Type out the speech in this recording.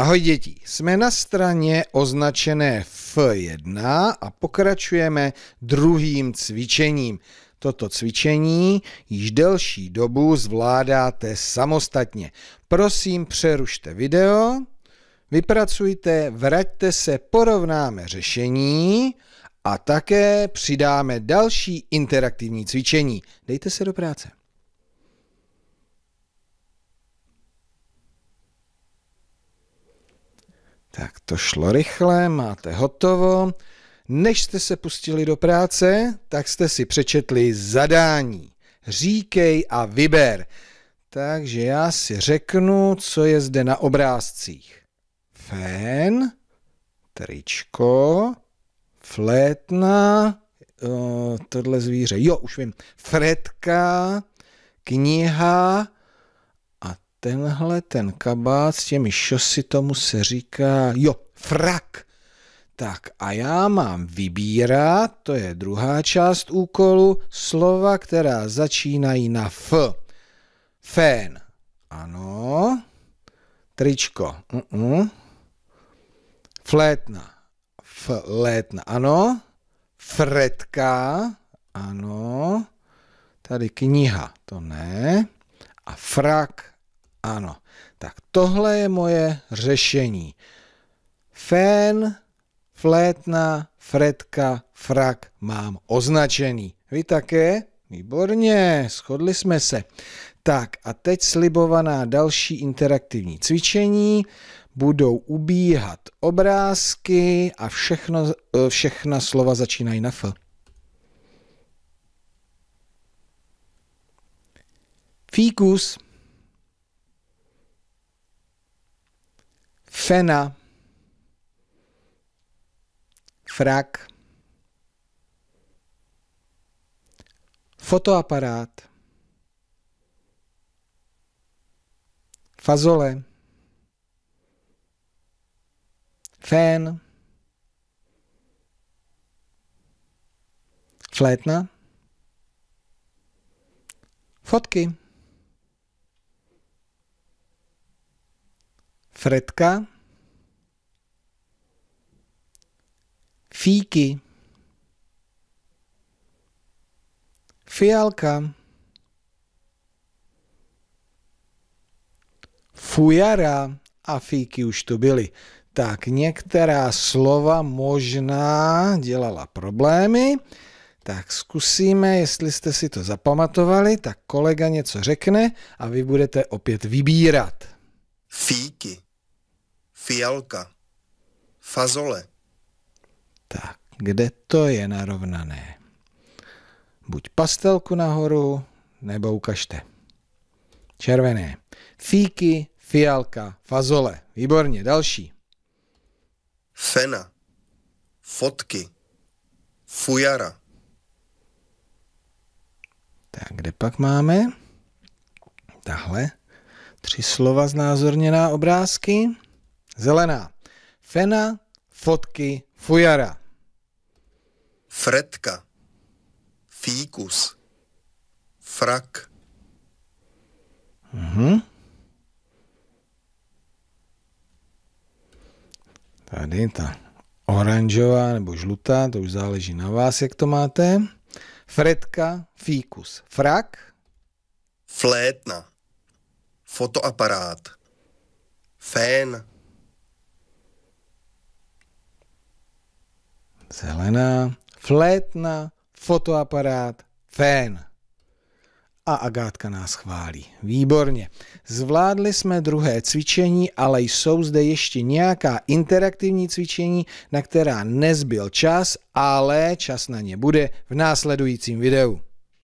Ahoj děti, jsme na straně označené F1 a pokračujeme druhým cvičením. Toto cvičení již delší dobu zvládáte samostatně. Prosím, přerušte video, vypracujte, vraťte se, porovnáme řešení a také přidáme další interaktivní cvičení. Dejte se do práce. Tak to šlo rychle, máte hotovo. Než jste se pustili do práce, tak jste si přečetli zadání. Říkej a vyber. Takže já si řeknu, co je zde na obrázcích. Fén, tričko, flétna, eh, tohle zvíře, jo, už vím, fretka, kniha, tenhle ten kabát s těmi šosy, tomu se říká, jo, frak. Tak a já mám vybírat, to je druhá část úkolu, slova, která začínají na F. Fén, ano. Tričko, uh-uh. Flétna, flétna, ano. Fretka, ano. Tady kniha, to ne. A frak, ano, tak tohle je moje řešení. Fén, flétna, fretka, frak mám označený. Vy také? Výborně, shodli jsme se. Tak a teď slibovaná další interaktivní cvičení. Budou ubíhat obrázky a všechno, eh, všechna slova začínají na F. Fíkus. Fena. Frak. Fotoaparát. Fazole. Fén. Flétna. Fotky. Fredka. fíky, fialka, fujara a fíky už tu byly. Tak některá slova možná dělala problémy, tak zkusíme, jestli jste si to zapamatovali, tak kolega něco řekne a vy budete opět vybírat. Fíky, fialka, fazole, tak, kde to je narovnané? Buď pastelku nahoru, nebo ukažte. Červené. Fíky, fialka, fazole. Výborně, další. Fena. Fotky. Fujara. Tak, kde pak máme? Tahle. Tři slova znázorněná obrázky. Zelená. Fena, fotky, fujara. Fredka, fíkus, frak. Mhm. Tady je ta oranžová nebo žlutá, to už záleží na vás, jak to máte. Fredka, fíkus, frak. Flétna, fotoaparát, fén. Zelená, flétna, fotoaparát, fén. A Agátka nás chválí. Výborně. Zvládli jsme druhé cvičení, ale jsou zde ještě nějaká interaktivní cvičení, na která nezbyl čas, ale čas na ně bude v následujícím videu.